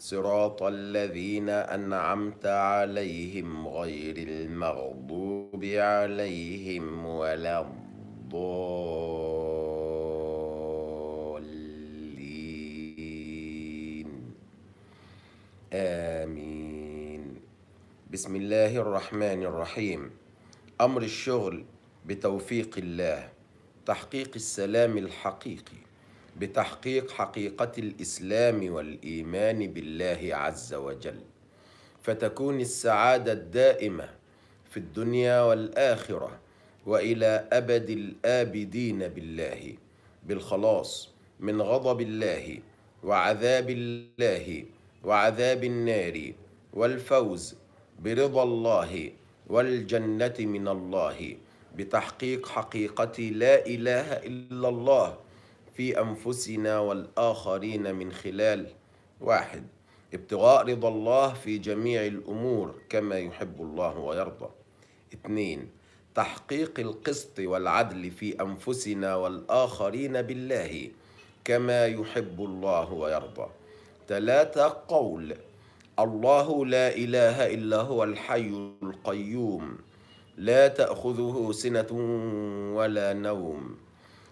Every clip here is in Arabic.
صراط الذين أنعمت عليهم غير المغضوب عليهم ولا الضالين آمين بسم الله الرحمن الرحيم أمر الشغل بتوفيق الله تحقيق السلام الحقيقي بتحقيق حقيقة الإسلام والإيمان بالله عز وجل فتكون السعادة الدائمة في الدنيا والآخرة وإلى أبد الآبدين بالله بالخلاص من غضب الله وعذاب الله وعذاب النار والفوز برضا الله والجنة من الله بتحقيق حقيقة لا إله إلا الله في أنفسنا والآخرين من خلال واحد ابتغاء رضا الله في جميع الأمور كما يحب الله ويرضى اثنين تحقيق القسط والعدل في أنفسنا والآخرين بالله كما يحب الله ويرضى ثلاثة قول الله لا إله إلا هو الحي القيوم لا تأخذه سنة ولا نوم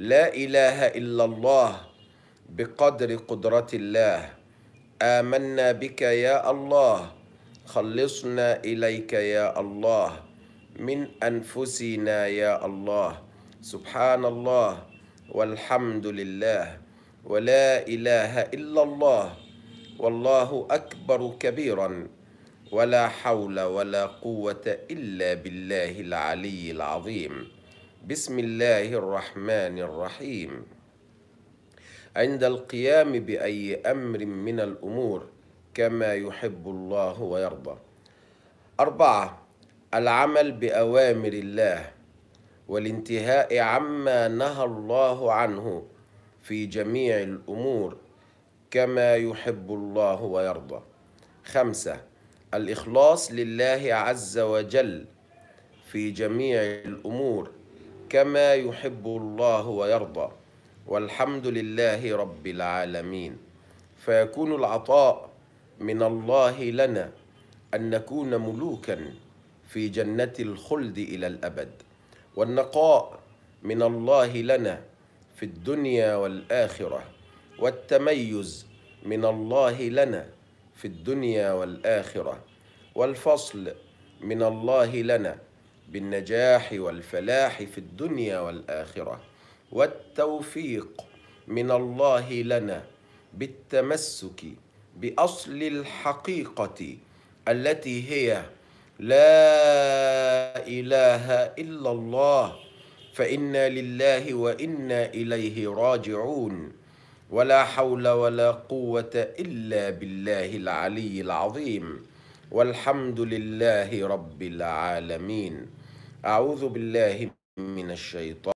لا إله إلا الله بقدر قدرة الله آمنا بك يا الله خلصنا إليك يا الله من أنفسنا يا الله سبحان الله والحمد لله ولا إله إلا الله والله أكبر كبيرا ولا حول ولا قوة إلا بالله العلي العظيم بسم الله الرحمن الرحيم عند القيام باي امر من الامور كما يحب الله ويرضى اربعه العمل باوامر الله والانتهاء عما نهى الله عنه في جميع الامور كما يحب الله ويرضى خمسه الاخلاص لله عز وجل في جميع الامور كما يحب الله ويرضى والحمد لله رب العالمين فيكون العطاء من الله لنا أن نكون ملوكا في جنة الخلد إلى الأبد والنقاء من الله لنا في الدنيا والآخرة والتميز من الله لنا في الدنيا والآخرة والفصل من الله لنا بالنجاح والفلاح في الدنيا والآخرة والتوفيق من الله لنا بالتمسك بأصل الحقيقة التي هي لا إله إلا الله فإنا لله وإنا إليه راجعون ولا حول ولا قوة إلا بالله العلي العظيم والحمد لله رب العالمين أعوذ بالله من الشيطان